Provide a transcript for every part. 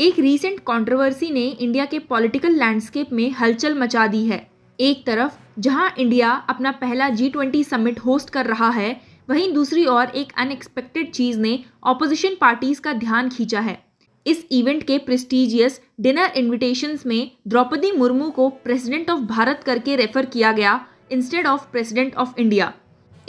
एक recent controversy ने India के पॉलिटिकल लैंडस्केप में हलचल मचा दी है एक तरफ जहां इंडिया अपना पहला जी ट्वेंटी समिट होस्ट कर रहा है वहीं दूसरी ओर एक अनएक्सपेक्टेड चीज़ ने ऑपोजिशन पार्टीज का ध्यान खींचा है इस इवेंट के प्रेस्टिजियस डिनर इन्विटेशंस में द्रौपदी मुर्मू को प्रेसिडेंट ऑफ भारत करके रेफर किया गया instead of president of India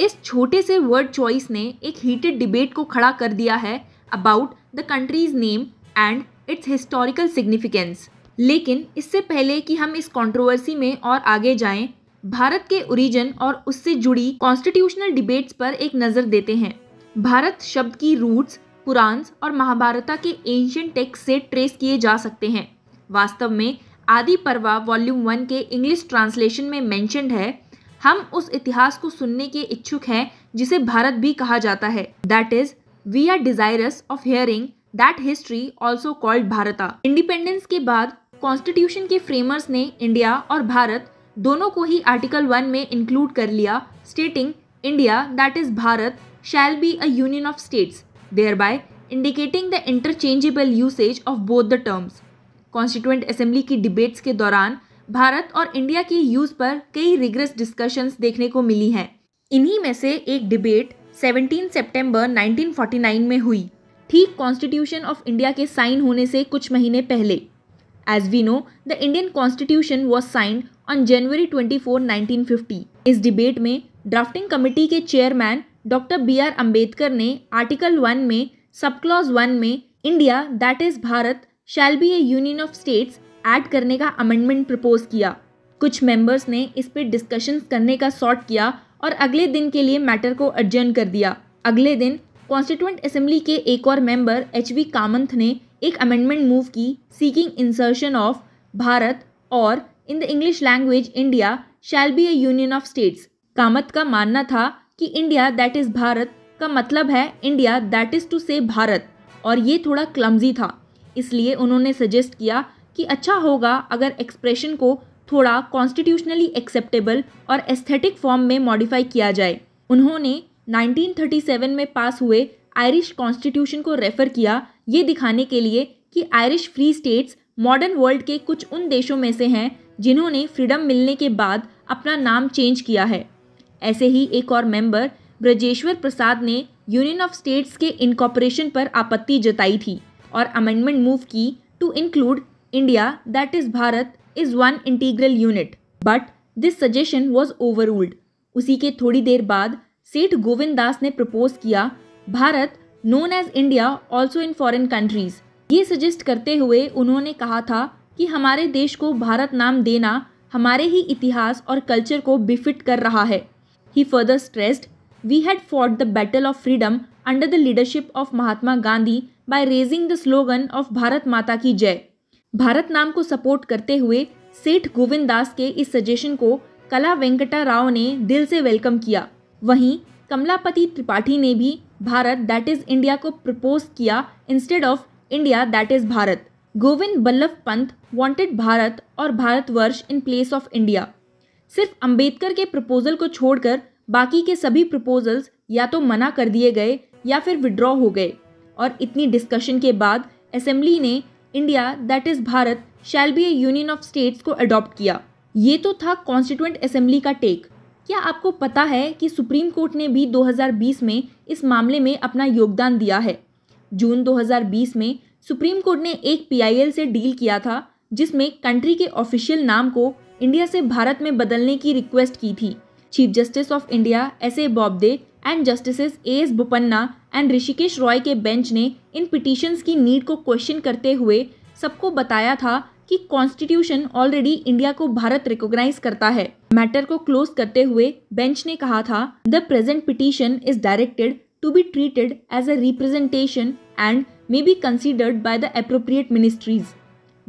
इस छोटे से वर्ड चॉइस ने एक हीटेड डिबेट को खड़ा कर दिया है about the country's name and its historical significance लेकिन इससे पहले कि हम इस कंट्रोवर्सी में और आगे जाएं, भारत के ओरिजिन और उससे जुड़ी कॉन्स्टिट्यूशनल डिबेट्स पर एक नज़र देते हैं भारत शब्द की रूट्स पुरान्स और महाभारता के एंशियंट टेक्स्ट से ट्रेस किए जा सकते हैं वास्तव में आदि परवा वॉल्यूम वन के इंग्लिश ट्रांसलेशन में मैंशनड है हम उस इतिहास को सुनने के इच्छुक हैं जिसे भारत भी कहा जाता है that is we are desirous of hearing that history also called Bharat independence के बाद कॉन्स्टिट्यूशन के फ्रेमर्स ने इंडिया और भारत दोनों को ही आर्टिकल वन में इंक्लूड कर लिया stating India that is Bharat shall be a union of states thereby indicating the interchangeable usage of both the terms constituent assembly की डिबेट्स के दौरान भारत और इंडिया के यूज पर कई रिग्रेस डिस्कशंस देखने को मिली हैं इन्हीं में से एक डिबेट 17 सितंबर 1949 में हुई ठीक कॉन्स्टिट्यूशन ऑफ इंडिया के साइन होने से कुछ महीने पहले as we know the Indian constitution was signed on January nineteen fifty इस डिबेट में ड्राफ्टिंग कमेटी के chairman doctor B R Ambedkar ने आर्टिकल वन में सब क्लॉज वन में India that is Bharat shall be a union of states add करने का amendment propose किया कुछ मेंबर्स ने इस पर डिस्कशंस करने का सॉर्ट किया और अगले दिन के लिए मैटर को अर्जन कर दिया अगले दिन कॉन्स्टिट्यूंट असेंबली के एक और मेंबर एच वी कामंथ ने एक अमेंडमेंट मूव की सीकिंग इंसर्शन ऑफ भारत और in the English language India shall be a union of states Kamath का मानना था कि इंडिया दैट इज़ भारत का मतलब है इंडिया दैट इज़ टू से भारत और ये थोड़ा क्लमजी था इसलिए उन्होंने सजेस्ट किया कि अच्छा होगा अगर एक्सप्रेशन को थोड़ा कॉन्स्टिट्यूशनली एक्सेप्टेबल और एस्थेटिक फॉर्म में मॉडिफाई किया जाए उन्होंने 1937 में पास हुए आयरिश कॉन्स्टिट्यूशन को रेफर किया ये दिखाने के लिए कि Irish free states modern world के कुछ उन देशों में से हैं जिन्होंने फ्रीडम मिलने के बाद अपना नाम चेंज किया है ऐसे ही एक और मेंबर ब्रजेश्वर प्रसाद ने यूनियन ऑफ स्टेट्स के इनकॉपरेशन पर आपत्ति जताई थी और अमेंडमेंट मूव की to include India that is Bharat is one integral unit but this suggestion was over उसी के थोड़ी देर बाद सेठ गोविंद दास ने प्रपोज किया Bharat known as India also in foreign countries ये सजेस्ट करते हुए उन्होंने कहा था कि हमारे देश को भारत नाम देना हमारे ही इतिहास और कल्चर को बिफिट कर रहा है he further stressed we had fought the battle of freedom under the leadership of Mahatma Gandhi by raising the slogan of Bharat माता की जय भारत नाम को सपोर्ट करते हुए सेठ गोविंद दास के इस सजेशन को कला वेंकटा राव ने दिल से वेलकम किया वहीं कमलापति त्रिपाठी ने भी भारत दैट इज इंडिया को प्रपोज किया instead of India that is Bharat Govind Ballabh Pant wanted Bharat और Bharatvarsh in place of India सिर्फ अंबेडकर के प्रपोजल को छोड़कर बाकी के सभी प्रपोजल्स या तो मना कर दिए गए या फिर विड्रॉ हो गए और इतनी डिस्कशन के बाद असेंबली ने India that is Bharat shall be a union of states को अडॉप्ट किया ये तो था कॉन्स्टिट्यूंट असेंबली का टेक क्या आपको पता है कि सुप्रीम कोर्ट ने भी 2020 में इस मामले में अपना योगदान दिया है जून 2020 में सुप्रीम कोर्ट ने एक पीआईएल से डील किया था जिसमें कंट्री के ऑफिशियल नाम को इंडिया से भारत में बदलने की रिक्वेस्ट की थी chief justice of India S A Bobde and justices A S Bopanna and Hrishikesh Roy के बेंच ने इन पिटिशंस की नीड को क्वेश्चन करते हुए सबको बताया था कि कॉन्स्टिट्यूशन ऑलरेडी इंडिया को भारत रिकॉग्नाइज करता है मैटर को क्लोज करते हुए बेंच ने कहा था the present petition is directed to be treated as a representation and may be considered by the appropriate ministries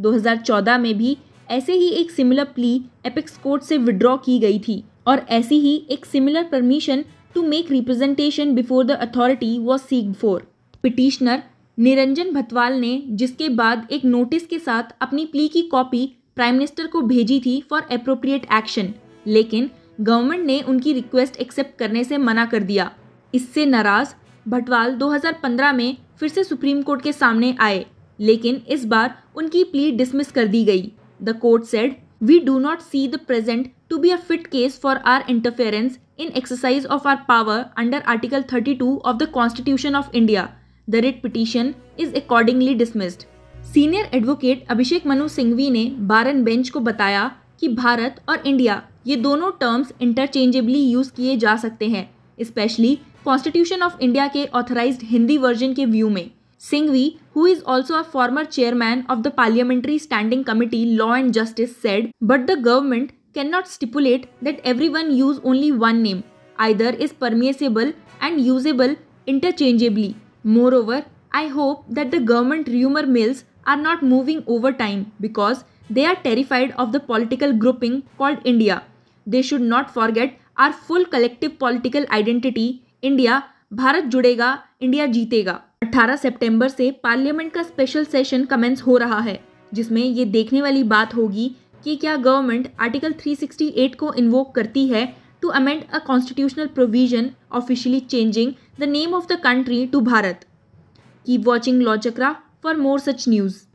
2014 में भी ऐसे ही एक सिमिलर प्ली एपेक्स कोर्ट से विड्रॉ की गई थी और ऐसी ही एक similar permission to make representation before the authority was seek for petitioner Niranjan Bhatwal ने जिसके बाद एक नोटिस के साथ अपनी प्ली की कॉपी प्राइम मिनिस्टर को भेजी थी फॉर अप्रोप्रिएट एक्शन लेकिन गवर्नमेंट ने उनकी रिक्वेस्ट एक्सेप्ट करने से मना कर दिया इससे नाराज भटवाल 2015 में फिर से सुप्रीम कोर्ट के सामने आए लेकिन इस बार उनकी प्ली डिसमिस कर दी गई the court said we do not see the present to be a fit case for our interference in exercise of our power under article 32 of the constitution of India the writ petition is accordingly dismissed senior advocate Abhishek Manu Singhvi ने बारन bench को बताया कि भारत और India ये दोनों terms interchangeably use किए जा सकते हैं स्पेशली कॉन्स्टिट्यूशन ऑफ इंडिया के ऑथोराइज हिंदी वर्जन के व्यू में Singhvi who is also a former chairman of the parliamentary standing committee law and justice said but the government cannot stipulate that every one use only one name either is permissible and usable interchangeably more over I hope that the government rumour mills are not moving over time because they are terrified of the political grouping called India they should not forget our full collective political identity India Bharat जुड़ेगा India जीतेगा 18 सितंबर से parliament का special session commence हो रहा है जिसमें ये देखने वाली बात होगी कि क्या गवर्नमेंट आर्टिकल 368 को इन्वोक करती है to amend a constitutional provision officially changing the name of the country to Bharat keep watching law Chakra for more such news